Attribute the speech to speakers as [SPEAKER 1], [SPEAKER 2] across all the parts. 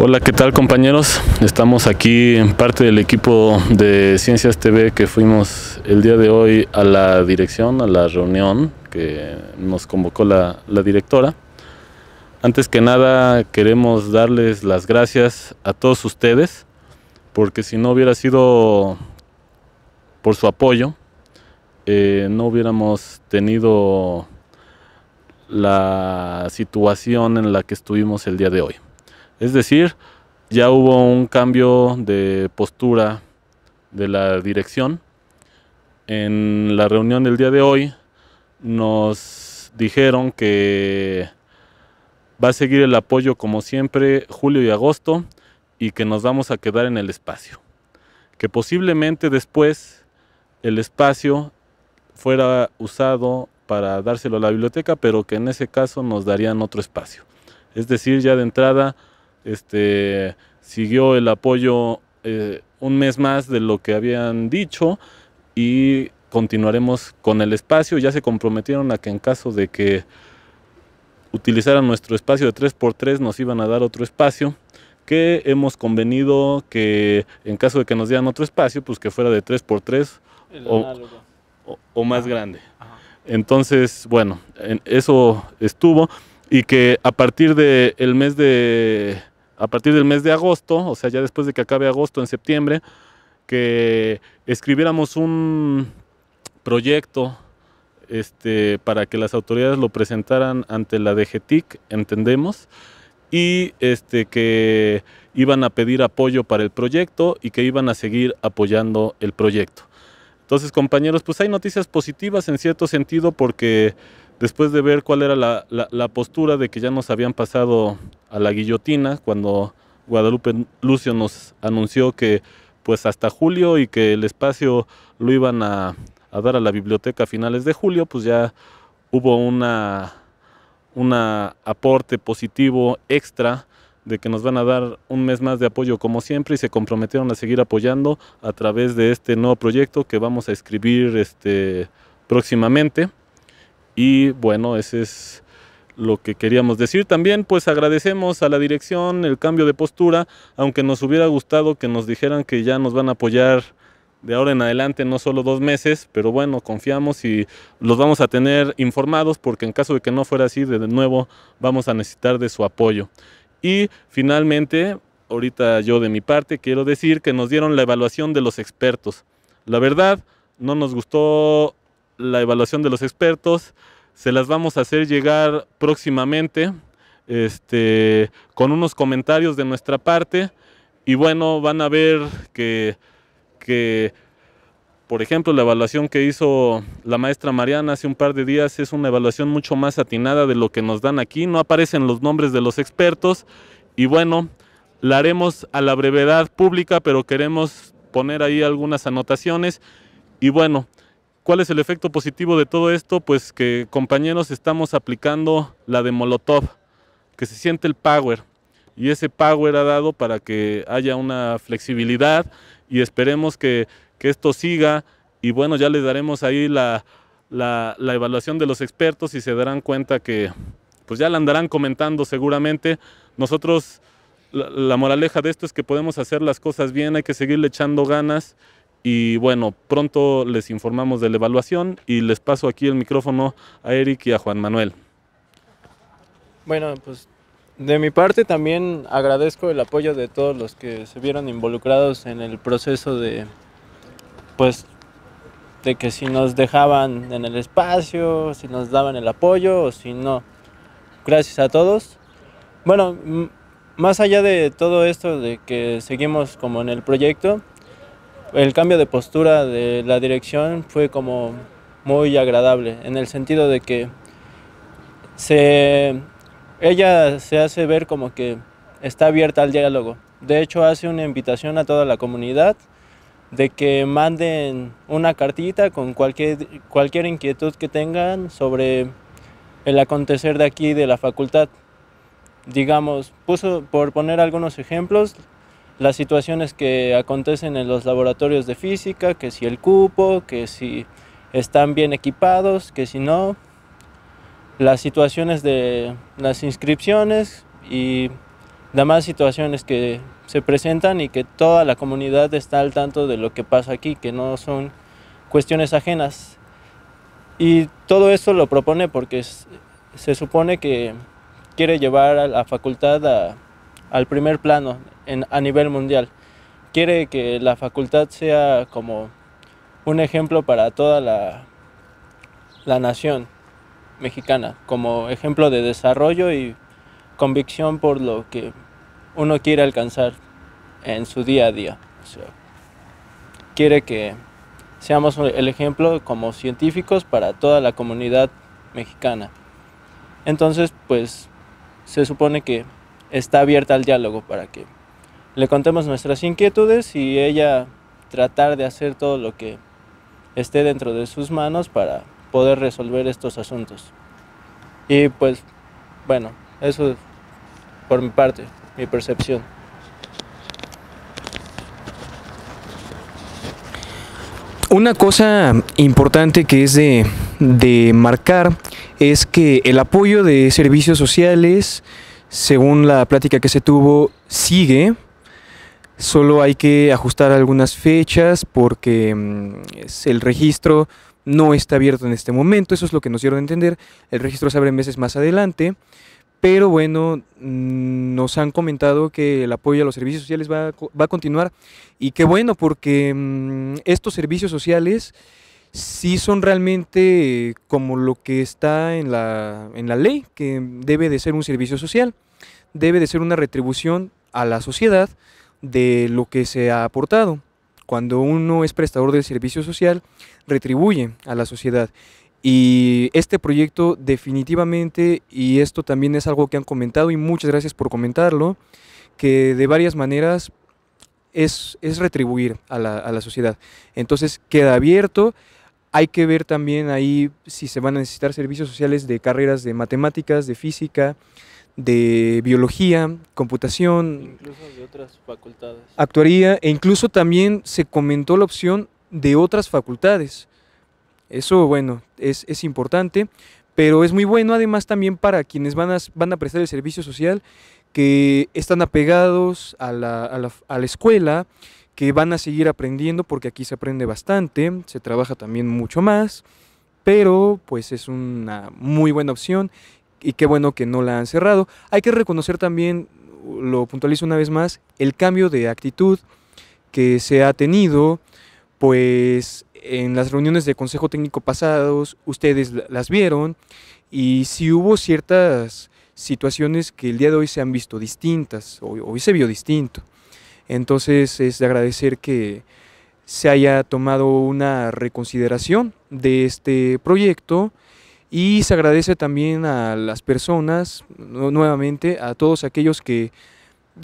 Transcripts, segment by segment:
[SPEAKER 1] Hola, ¿qué tal compañeros? Estamos aquí en parte del equipo de Ciencias TV que fuimos el día de hoy a la dirección, a la reunión que nos convocó la, directora. Antes que nada queremos darles las gracias a todos ustedes porque si no hubiera sido por su apoyo, eh, no hubiéramos tenido la situación en la que estuvimos el día de hoy. Es decir, ya hubo un cambio de postura de la dirección. En la reunión del día de hoy nos dijeron que va a seguir el apoyo como siempre julio y agosto y que nos vamos a quedar en el espacio. Que posiblemente después el espacio fuera usado para dárselo a la biblioteca, pero que en ese caso nos darían otro espacio. Es decir, ya de entrada este, siguió el apoyo eh, un mes más de lo que habían dicho y continuaremos con el espacio. Ya se comprometieron a que en caso de que utilizaran nuestro espacio de 3x3 nos iban a dar otro espacio que hemos convenido que en caso de que nos dieran otro espacio, pues que fuera de 3x3 o, más grande. Entonces, bueno, eso estuvo y que a partir del el mes de a partir del mes de agosto, o sea, ya después de que acabe agosto en septiembre, que escribiéramos un proyecto este, para que las autoridades lo presentaran ante la DGTIC, entendemos, y este, que iban a pedir apoyo para el proyecto y que iban a seguir apoyando el proyecto. Entonces, compañeros, pues hay noticias positivas en cierto sentido porque después de ver cuál era la, postura de que ya nos habían pasado a la guillotina, cuando Guadalupe Lucio nos anunció que pues hasta julio y que el espacio lo iban a, dar a la biblioteca a finales de julio, pues ya hubo un aporte positivo extra de que nos van a dar un mes más de apoyo como siempre y se comprometieron a seguir apoyando a través de este nuevo proyecto que vamos a escribir este, próximamente. Y bueno, ese es lo que queríamos decir. También pues agradecemos a la dirección el cambio de postura, aunque nos hubiera gustado que nos dijeran que ya nos van a apoyar de ahora en adelante, no solo dos meses, pero bueno, confiamos y los vamos a tener informados porque en caso de que no fuera así, de nuevo vamos a necesitar de su apoyo. Y finalmente, ahorita yo de mi parte quiero decir que nos dieron la evaluación de los expertos. La verdad, no nos gustó la evaluación de los expertos, se las vamos a hacer llegar próximamente este, con unos comentarios de nuestra parte y bueno, van a ver que, que por ejemplo, la evaluación que hizo la maestra Mariana hace un par de días es una evaluación mucho más atinada de lo que nos dan aquí. No aparecen los nombres de los expertos y bueno, la haremos a la brevedad pública, pero queremos poner ahí algunas anotaciones y bueno, ¿Cuál es el efecto positivo de todo esto? Pues que compañeros estamos aplicando la de Molotov, que se siente el power. Y ese power ha dado para que haya una flexibilidad y esperemos que, que esto siga. Y bueno, ya les daremos ahí la, la, la evaluación de los expertos y se darán cuenta que, pues ya la andarán comentando seguramente. Nosotros, la, la, moraleja de esto es que podemos hacer las cosas bien, hay que seguirle echando ganas y bueno, pronto les informamos de la evaluación y les paso aquí el micrófono a Eric y a Juan Manuel.
[SPEAKER 2] Bueno, pues de mi parte también agradezco el apoyo de todos los que se vieron involucrados en el proceso de, pues, de que si nos dejaban en el espacio, si nos daban el apoyo o si no. Gracias a todos. Bueno, más allá de todo esto de que seguimos como en el proyecto, el cambio de postura de la dirección fue como muy agradable, en el sentido de que ella se hace ver como que está abierta al diálogo. De hecho, hace una invitación a toda la comunidad de que manden una cartita con cualquier, cualquier inquietud que tengan sobre el acontecer de aquí de la facultad. Digamos, puso, por poner algunos ejemplos, las situaciones que acontecen en los laboratorios de física, que si el cupo, que si están bien equipados, que si no, las situaciones de las inscripciones y demás situaciones que se presentan y que toda la comunidad está al tanto de lo que pasa aquí, que no son cuestiones ajenas. Y todo esto lo propone porque se supone que quiere llevar a la facultad a al primer plano en, a nivel mundial. Quiere que la facultad sea como un ejemplo para toda la, la nación mexicana, como ejemplo de desarrollo y convicción por lo que uno quiere alcanzar en su día a día. quiere que seamos el ejemplo como científicos para toda la comunidad mexicana. Entonces, pues se supone que está abierta al diálogo para que le contemos nuestras inquietudes y ella tratar de hacer todo lo que esté dentro de sus manos para poder resolver estos asuntos. Y pues bueno, eso por mi parte, mi percepción.
[SPEAKER 3] Una cosa importante que es de, de marcar es que el apoyo de servicios sociales, según la plática que se tuvo, sigue. Solo hay que ajustar algunas fechas porque mm, el registro no está abierto en este momento. Eso es lo que nos dieron a entender. El registro se abre meses más adelante. Pero bueno, mm, nos han comentado que el apoyo a los servicios sociales va, a continuar. Y qué bueno, porque mm, estos servicios sociales si son realmente como lo que está en la, ley, que debe de ser un servicio social, debe de ser una retribución a la sociedad de lo que se ha aportado. Cuando uno es prestador del servicio social, retribuye a la sociedad. Y este proyecto definitivamente, y esto también es algo que han comentado, y muchas gracias por comentarlo, que de varias maneras es, retribuir a la, a la sociedad. Entonces queda abierto hay que ver también ahí si se van a necesitar servicios sociales de carreras de matemáticas, de física, de biología, computación.
[SPEAKER 2] Incluso de otras facultades.
[SPEAKER 3] Actuaría e incluso también se comentó la opción de otras facultades. Eso, bueno, es, importante, pero es muy bueno además también para quienes van a, van a prestar el servicio social que están apegados a la, a la escuela que van a seguir aprendiendo porque aquí se aprende bastante, se trabaja también mucho más, pero pues es una muy buena opción y qué bueno que no la han cerrado. Hay que reconocer también, lo puntualizo una vez más, el cambio de actitud que se ha tenido, pues en las reuniones de consejo técnico pasados ustedes las vieron y si hubo ciertas situaciones que el día de hoy se han visto distintas, hoy, hoy se vio distinto. Entonces es de agradecer que se haya tomado una reconsideración de este proyecto y se agradece también a las personas, nuevamente a todos aquellos que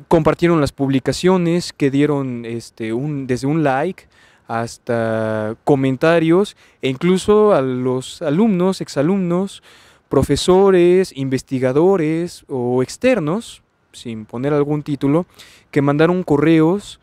[SPEAKER 3] compartieron las publicaciones, que dieron este, desde un like hasta comentarios e incluso a los alumnos, exalumnos, profesores, investigadores o externos sin poner algún título, que mandaron correos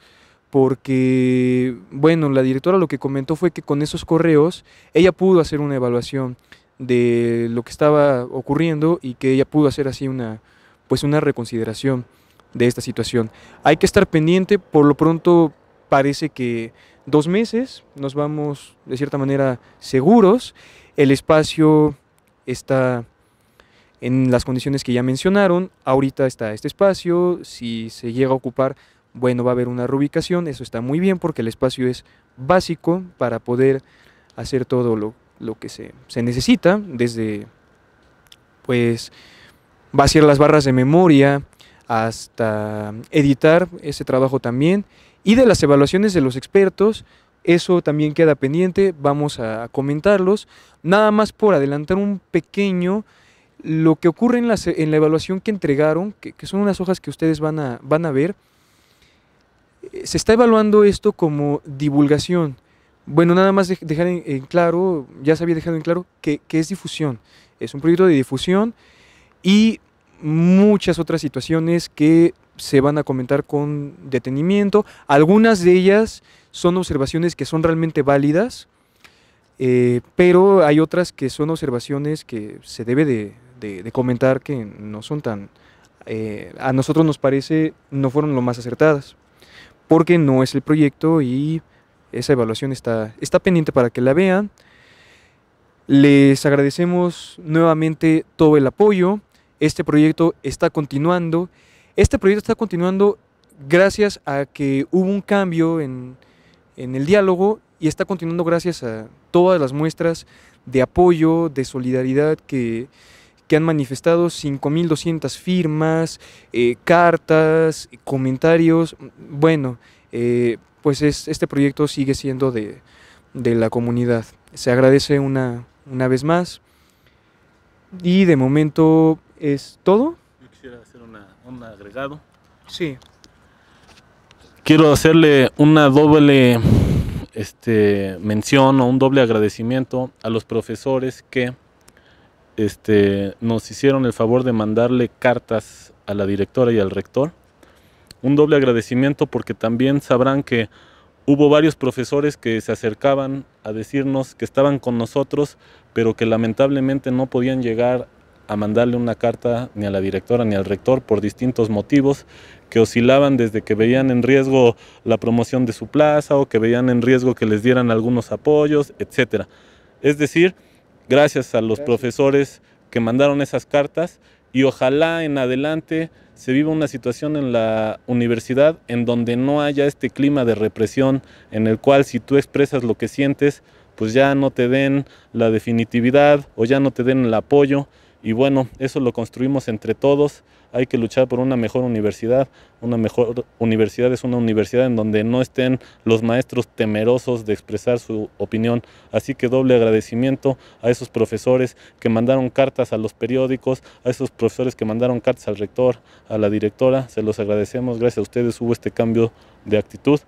[SPEAKER 3] porque, bueno, la directora lo que comentó fue que con esos correos ella pudo hacer una evaluación de lo que estaba ocurriendo y que ella pudo hacer así una, pues una reconsideración de esta situación. Hay que estar pendiente, por lo pronto parece que dos meses nos vamos de cierta manera seguros, el espacio está en las condiciones que ya mencionaron. Ahorita está este espacio, si se llega a ocupar, bueno, va a haber una reubicación, eso está muy bien porque el espacio es básico para poder hacer todo lo, que se, se, necesita, desde, pues, vaciar las barras de memoria hasta editar ese trabajo también. Y de las evaluaciones de los expertos, eso también queda pendiente, vamos a comentarlos, nada más por adelantar un pequeño lo que ocurre en, en la evaluación que entregaron, que, son unas hojas que ustedes van a, van a ver, eh, se está evaluando esto como divulgación. Bueno, nada más dejar en, claro, ya se había dejado en claro, que, es difusión. Es un proyecto de difusión y muchas otras situaciones que se van a comentar con detenimiento. Algunas de ellas son observaciones que son realmente válidas, eh, pero hay otras que son observaciones que se debe de, de, comentar que no son tan, eh, a nosotros nos parece, no fueron lo más acertadas, porque no es el proyecto y esa evaluación está, está pendiente para que la vean. Les agradecemos nuevamente todo el apoyo. Este proyecto está continuando. Este proyecto está continuando gracias a que hubo un cambio en, en el diálogo y está continuando gracias a todas las muestras de apoyo, de solidaridad que, que han manifestado 5.200 firmas, eh, cartas, comentarios. Bueno, eh, pues este proyecto sigue siendo de, de la comunidad. Se agradece una, una, vez más.
[SPEAKER 1] Y de momento es todo. Yo quisiera hacer un agregado. Sí. Quiero hacerle una doble este, mención o un doble agradecimiento a los profesores que este, nos hicieron el favor de mandarle cartas a la directora y al rector. Un doble agradecimiento porque también sabrán que hubo varios profesores que se acercaban a decirnos que estaban con nosotros, pero que lamentablemente no podían llegar a mandarle una carta ni a la directora ni al rector por distintos motivos que oscilaban desde que veían en riesgo la promoción de su plaza o que veían en riesgo que les dieran algunos apoyos, etcétera... Es decir, Gracias a los profesores que mandaron esas cartas y ojalá en adelante se viva una situación en la universidad en donde no haya este clima de represión en el cual si tú expresas lo que sientes, pues ya no te den la definitividad o ya no te den el apoyo, y bueno, eso lo construimos entre todos. Hay que luchar por una mejor universidad. Una mejor universidad es una universidad en donde no estén los maestros temerosos de expresar su opinión. Así que doble agradecimiento a esos profesores que mandaron cartas a los periódicos, a esos profesores que mandaron cartas al rector, a la directora. Se los agradecemos. Gracias a ustedes hubo este cambio de actitud.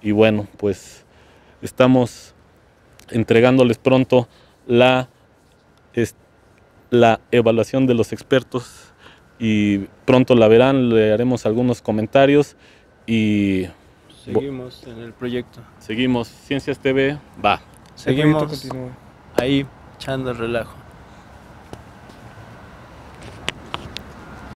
[SPEAKER 1] Y bueno, pues estamos entregándoles pronto la... Este, la evaluación de los expertos y pronto la verán, le haremos algunos comentarios y... Seguimos en el proyecto. Seguimos, Ciencias TV, va. Seguimos ahí echando el relajo.